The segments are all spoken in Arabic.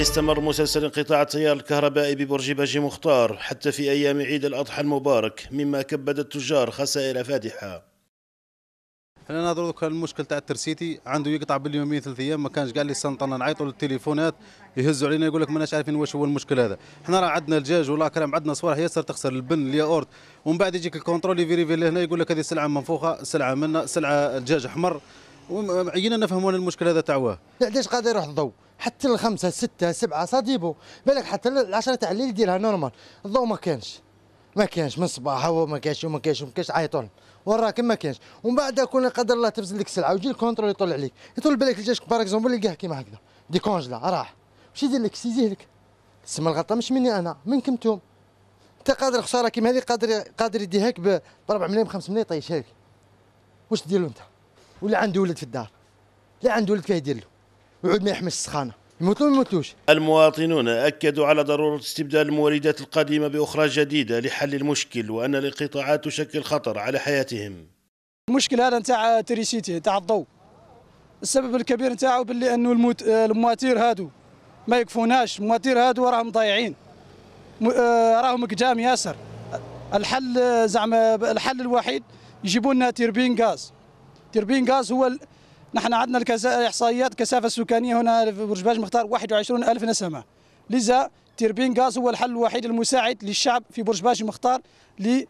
استمر مسلسل انقطاع التيار الكهربائي ببرج باجي مختار حتى في أيام عيد الأضحى المبارك مما كبد التجار خسائر فادحة احنا نهضروا دوكا المشكل تاع الترسيتي عنده يقطع باليومين ثلاث ايام ما كانش قال لي سنطنا نعيطوا للتليفونات يهزوا علينا يقول لك ماناش عارفين واش هو المشكل هذا احنا راه عندنا الدجاج والله كرام عندنا صوالح ياسر تخسر البن الياورت ومن بعد يجيك الكونترول يفيريفي لهنا يقول لك هذه سلعه منفوخه سلعه منا سلعه دجاج احمر وعينا نفهموا المشكل هذا تعواه علاش غادي يروح الضوء حتى الخمسة ستة سبعة صاديبو بالك حتى العشرة تاع الليل ديرها نورمال الضوء ما كانش ما كانش من الصباح هو ما كانش وما كانش وما كانش عيطوا لهم وراك ما كانش ومن بعد كون قدر الله تبزل لك السلعه ويجي الكونترول يطلع عليك يطول بالك الجيش باغ اكزومبل يلقاه كيما هكذا دي كونجلا راح واش يدير لك سيزيه لك تسمى الغلطه مش مني انا منكم انتم انت قادر خساره كيما هذه قادر قادر يديهاك ب 4 ملايين 5 ملايين يطيشها لك واش دير له انت ولا عنده ولد في الدار لا عنده ولد كيدير له ويعود ما يحمل السخانه ما يموتوش المواطنون أكدوا على ضرورة استبدال المواردات القديمة بأخرى جديدة لحل المشكل وأن الانقطاعات تشكل خطر على حياتهم المشكل هذا نتاع تريسيتي نتاع الضوء السبب الكبير نتاعو باللي انه الموت المواتير هادو ما يكفوناش المواتير هادو راهم ضايعين آه، راهم قدام ياسر الحل آه، زعما الحل الوحيد يجيبوا لنا تيربين غاز تربين غاز هو ال... نحن عندنا الاحصائيات الكثافه السكانيه هنا في برج باج مختار 21000 نسمه لذا تربين غاز هو الحل الوحيد المساعد للشعب في برج باج مختار لي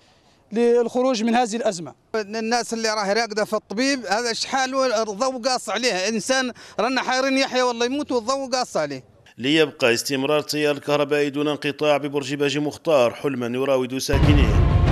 للخروج من هذه الازمه. الناس اللي راهي راقده في الطبيب هذا شحال الضوء قاص عليه، انسان رانا حايرين يحيى والله يموت والضوء قاص عليه. ليبقى استمرار تيار الكهربائي دون انقطاع ببرج باج مختار حلما يراود ساكنيه.